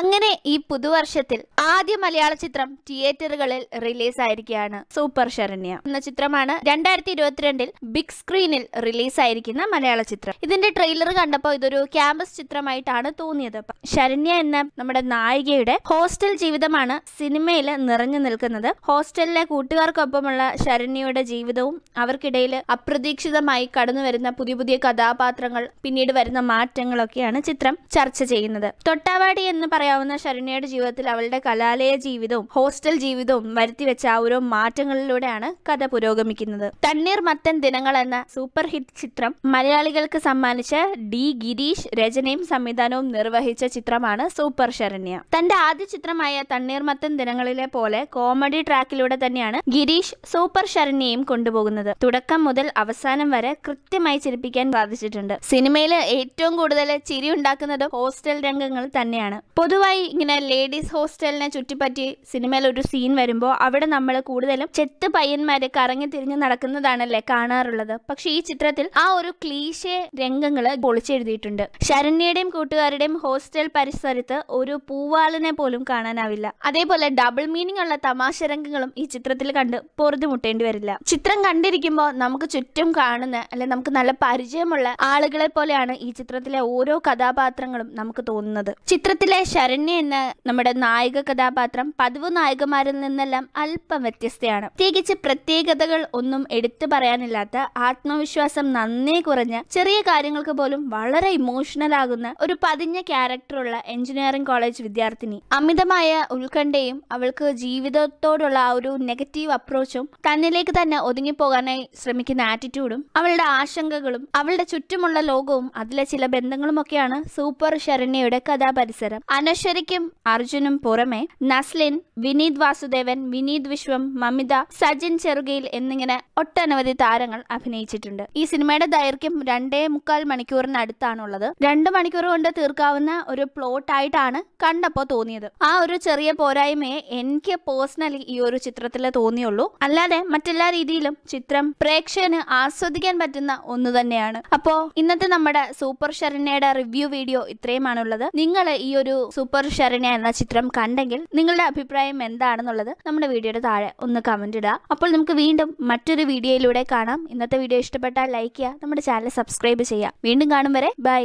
അങ്ങനെ ഈ പുതുവർഷത്തിൽ ആദ്യ മലയാള ചിത്രം തിയേറ്ററുകളിൽ റിലീസ് ആയിരിക്കുകയാണ് സൂപ്പർ ശരണ്യ എന്ന ചിത്രമാണ് രണ്ടായിരത്തി ഇരുപത്തിരണ്ടിൽ ബിഗ് സ്ക്രീനിൽ റിലീസ് ആയിരിക്കുന്ന മലയാള ചിത്രം ഇതിന്റെ ട്രെയിലർ കണ്ടപ്പോൾ ഇതൊരു ക്യാമ്പസ് ചിത്രമായിട്ടാണ് തോന്നിയത് ശരണ്യ എന്ന നമ്മുടെ നായികയുടെ ഹോസ്റ്റൽ ജീവിതമാണ് സിനിമയിൽ നിറഞ്ഞു നിൽക്കുന്നത് ഹോസ്റ്റലിലെ കൂട്ടുകാർക്കൊപ്പമുള്ള ശരണ്യയുടെ ജീവിതവും അവർക്കിടയിൽ അപ്രതീക്ഷിതമായി കടന്നു വരുന്ന പുതിയ പുതിയ കഥാപാത്രങ്ങൾ പിന്നീട് വരുന്ന മാറ്റങ്ങളൊക്കെയാണ് ചിത്രം ചർച്ച ചെയ്യുന്നത് തൊട്ടാവാടി എന്ന് പറയുന്നത് പറയാവുന്ന ശരണ്യയുടെ ജീവിതത്തിൽ അവളുടെ കലാലയ ജീവിതവും ഹോസ്റ്റൽ ജീവിതവും വരുത്തിവെച്ച ഓരോ മാറ്റങ്ങളിലൂടെയാണ് കഥ പുരോഗമിക്കുന്നത് തണ്ണീർ മത്തൻ ദിനങ്ങൾ എന്ന സൂപ്പർ ഹിറ്റ് ചിത്രം മലയാളികൾക്ക് സമ്മാനിച്ച ഡി ഗിരീഷ് രചനയും സംവിധാനവും നിർവഹിച്ച ചിത്രമാണ് സൂപ്പർ ശരണ്യ തന്റെ ആദ്യ ചിത്രമായ തണ്ണീർമത്തൻ ദിനങ്ങളിലെ പോലെ കോമഡി ട്രാക്കിലൂടെ തന്നെയാണ് ഗിരീഷ് സൂപ്പർ ശരണ്യയും കൊണ്ടുപോകുന്നത് തുടക്കം മുതൽ അവസാനം വരെ കൃത്യമായി ചിരിപ്പിക്കാൻ സാധിച്ചിട്ടുണ്ട് സിനിമയിൽ ഏറ്റവും കൂടുതൽ ചിരി ഉണ്ടാക്കുന്നത് ഹോസ്റ്റൽ രംഗങ്ങൾ തന്നെയാണ് പൊതു പൊതുവായി ഇങ്ങനെ ലേഡീസ് ഹോസ്റ്റലിനെ ചുറ്റിപ്പറ്റി സിനിമയിൽ ഒരു സീൻ വരുമ്പോൾ അവിടെ നമ്മൾ കൂടുതലും ചെത്ത് പയ്യന്മാരെ കറങ്ങി തിരിഞ്ഞ് നടക്കുന്നതാണല്ലേ കാണാറുള്ളത് പക്ഷെ ഈ ചിത്രത്തിൽ ആ ഒരു ക്ലീശെ രംഗങ്ങൾ പൊളിച്ചെഴുതിയിട്ടുണ്ട് ശരണ്യയുടെയും കൂട്ടുകാരുടെയും ഹോസ്റ്റൽ പരിസരത്ത് ഒരു പൂവാളിനെ പോലും കാണാനാവില്ല അതേപോലെ ഡബിൾ മീനിങ് ഉള്ള തമാശ രംഗങ്ങളും ഈ ചിത്രത്തിൽ കണ്ട് പൊറുതുമുട്ടേണ്ടി വരില്ല ചിത്രം കണ്ടിരിക്കുമ്പോൾ നമുക്ക് ചുറ്റും കാണുന്ന അല്ലെ നമുക്ക് നല്ല പരിചയമുള്ള ആളുകളെ പോലെയാണ് ഈ ചിത്രത്തിലെ ഓരോ കഥാപാത്രങ്ങളും നമുക്ക് തോന്നുന്നത് ചിത്രത്തിലെ ശര ശരണ്യ എന്ന നമ്മുടെ നായിക കഥാപാത്രം പതിവ് നായകന്മാരിൽ നിന്നെല്ലാം അല്പം വ്യത്യസ്തയാണ് പ്രത്യേകിച്ച് പ്രത്യേകതകൾ ഒന്നും എടുത്തു പറയാനില്ലാത്ത ആത്മവിശ്വാസം നന്നേ കുറഞ്ഞ ചെറിയ കാര്യങ്ങൾക്ക് പോലും വളരെ ഇമോഷണൽ ആകുന്ന ഒരു പതിഞ്ഞ ക്യാരക്ടറുള്ള എഞ്ചിനീയറിംഗ് കോളേജ് വിദ്യാർത്ഥിനി അമിതമായ ഉത്കണ്ഠയും അവൾക്ക് ജീവിതത്തോടുള്ള ആ ഒരു നെഗറ്റീവ് അപ്രോച്ചും തന്നിലേക്ക് തന്നെ ഒതുങ്ങിപ്പോകാനായി ശ്രമിക്കുന്ന ആറ്റിറ്റ്യൂഡും അവളുടെ ആശങ്കകളും അവളുടെ ചുറ്റുമുള്ള ലോകവും അതിലെ ചില ബന്ധങ്ങളുമൊക്കെയാണ് സൂപ്പർ ശരണ്യയുടെ കഥാപരിസരം ശരിക്കും അർജുനും പുറമെ നസ്ലിൻ വിനീത് വാസുദേവൻ വിനീത് വിശ്വം മമിത സജിൻ ചെറുകയിൽ എന്നിങ്ങനെ ഒട്ടനവധി താരങ്ങൾ അഭിനയിച്ചിട്ടുണ്ട് ഈ സിനിമയുടെ ദൈർഘ്യം രണ്ടേ മുക്കാൽ മണിക്കൂറിനടുത്താണുള്ളത് രണ്ടു മണിക്കൂർ കൊണ്ട് തീർക്കാവുന്ന ഒരു പ്ലോട്ടായിട്ടാണ് കണ്ടപ്പോൾ തോന്നിയത് ആ ഒരു ചെറിയ പോരായ്മയെ എനിക്ക് പേഴ്സണലി ഈ ഒരു ചിത്രത്തിൽ തോന്നിയുള്ളൂ അല്ലാതെ മറ്റെല്ലാ രീതിയിലും ചിത്രം പ്രേക്ഷകന് ആസ്വദിക്കാൻ പറ്റുന്ന ഒന്ന് തന്നെയാണ് അപ്പോ ഇന്നത്തെ നമ്മുടെ സൂപ്പർ ഷെറിനയുടെ റിവ്യൂ വീഡിയോ ഇത്രയുമാണുള്ളത് നിങ്ങൾ ഈ ഒരു സൂപ്പർ ശരണ്യ എന്ന ചിത്രം കണ്ടെങ്കിൽ നിങ്ങളുടെ അഭിപ്രായം എന്താണെന്നുള്ളത് നമ്മുടെ വീഡിയോയുടെ താഴെ ഒന്ന് കമന്റ് ഇടുക അപ്പോൾ നമുക്ക് വീണ്ടും മറ്റൊരു വീഡിയോയിലൂടെ കാണാം ഇന്നത്തെ വീഡിയോ ഇഷ്ടപ്പെട്ടാൽ ലൈക്ക് ചെയ്യുക നമ്മുടെ ചാനൽ സബ്സ്ക്രൈബ് ചെയ്യുക വീണ്ടും കാണും വരെ ബൈ